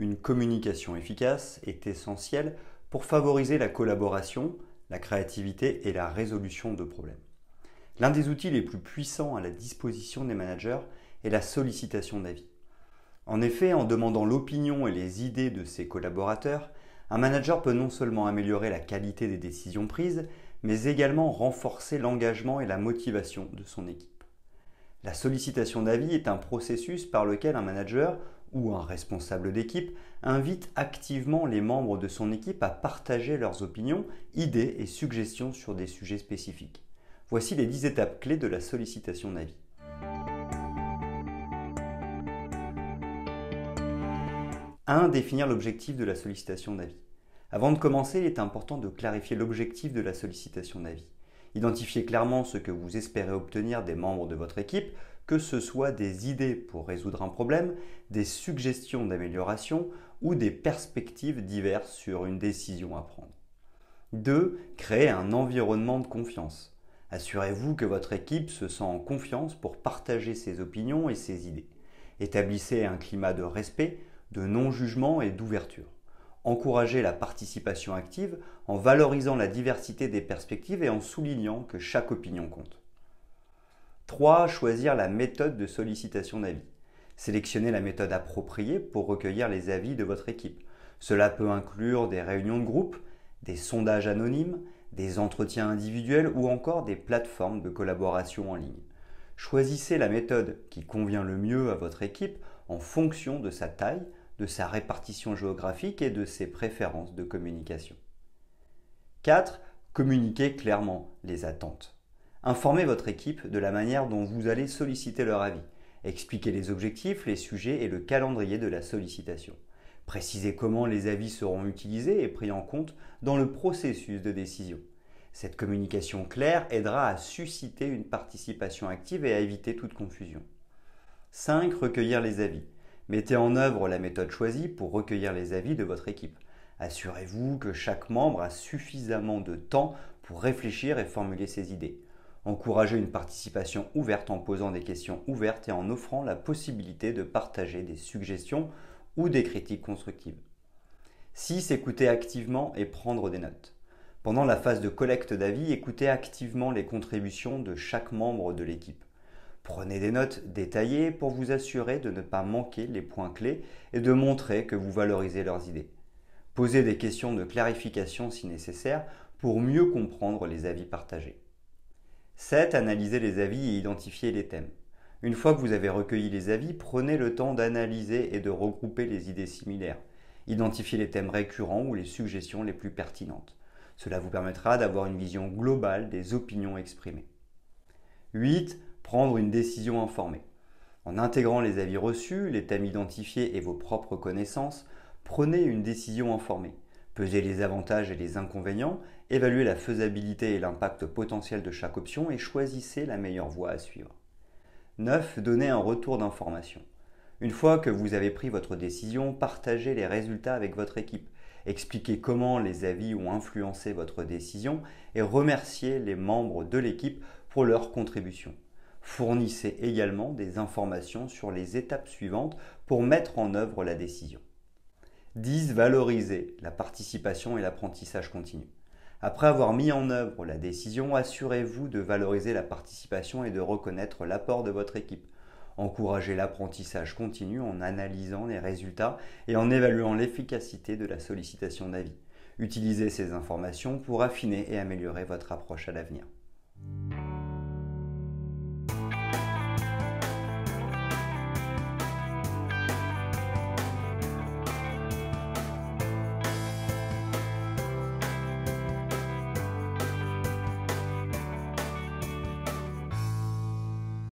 une communication efficace est essentielle pour favoriser la collaboration, la créativité et la résolution de problèmes. L'un des outils les plus puissants à la disposition des managers est la sollicitation d'avis. En effet, en demandant l'opinion et les idées de ses collaborateurs, un manager peut non seulement améliorer la qualité des décisions prises, mais également renforcer l'engagement et la motivation de son équipe. La sollicitation d'avis est un processus par lequel un manager ou un responsable d'équipe invite activement les membres de son équipe à partager leurs opinions, idées et suggestions sur des sujets spécifiques. Voici les 10 étapes clés de la sollicitation d'avis. 1- Définir l'objectif de la sollicitation d'avis. Avant de commencer, il est important de clarifier l'objectif de la sollicitation d'avis. Identifiez clairement ce que vous espérez obtenir des membres de votre équipe, que ce soit des idées pour résoudre un problème, des suggestions d'amélioration ou des perspectives diverses sur une décision à prendre. 2. Créer un environnement de confiance. Assurez-vous que votre équipe se sent en confiance pour partager ses opinions et ses idées. Établissez un climat de respect, de non-jugement et d'ouverture. Encouragez la participation active en valorisant la diversité des perspectives et en soulignant que chaque opinion compte. 3. Choisir la méthode de sollicitation d'avis. Sélectionnez la méthode appropriée pour recueillir les avis de votre équipe. Cela peut inclure des réunions de groupe, des sondages anonymes, des entretiens individuels ou encore des plateformes de collaboration en ligne. Choisissez la méthode qui convient le mieux à votre équipe en fonction de sa taille, de sa répartition géographique et de ses préférences de communication. 4. Communiquer clairement les attentes. Informez votre équipe de la manière dont vous allez solliciter leur avis. Expliquez les objectifs, les sujets et le calendrier de la sollicitation. Précisez comment les avis seront utilisés et pris en compte dans le processus de décision. Cette communication claire aidera à susciter une participation active et à éviter toute confusion. 5. Recueillir les avis. Mettez en œuvre la méthode choisie pour recueillir les avis de votre équipe. Assurez-vous que chaque membre a suffisamment de temps pour réfléchir et formuler ses idées. Encourager une participation ouverte en posant des questions ouvertes et en offrant la possibilité de partager des suggestions ou des critiques constructives. 6. Écouter activement et prendre des notes. Pendant la phase de collecte d'avis, écoutez activement les contributions de chaque membre de l'équipe. Prenez des notes détaillées pour vous assurer de ne pas manquer les points clés et de montrer que vous valorisez leurs idées. Posez des questions de clarification si nécessaire pour mieux comprendre les avis partagés. 7. Analysez les avis et identifier les thèmes. Une fois que vous avez recueilli les avis, prenez le temps d'analyser et de regrouper les idées similaires. Identifiez les thèmes récurrents ou les suggestions les plus pertinentes. Cela vous permettra d'avoir une vision globale des opinions exprimées. 8. Prendre une décision informée. En intégrant les avis reçus, les thèmes identifiés et vos propres connaissances, prenez une décision informée. Pesez les avantages et les inconvénients, évaluez la faisabilité et l'impact potentiel de chaque option et choisissez la meilleure voie à suivre. 9. Donnez un retour d'information. Une fois que vous avez pris votre décision, partagez les résultats avec votre équipe, expliquez comment les avis ont influencé votre décision et remerciez les membres de l'équipe pour leur contribution. Fournissez également des informations sur les étapes suivantes pour mettre en œuvre la décision. 10. valoriser la participation et l'apprentissage continu. Après avoir mis en œuvre la décision, assurez-vous de valoriser la participation et de reconnaître l'apport de votre équipe. Encouragez l'apprentissage continu en analysant les résultats et en évaluant l'efficacité de la sollicitation d'avis. Utilisez ces informations pour affiner et améliorer votre approche à l'avenir.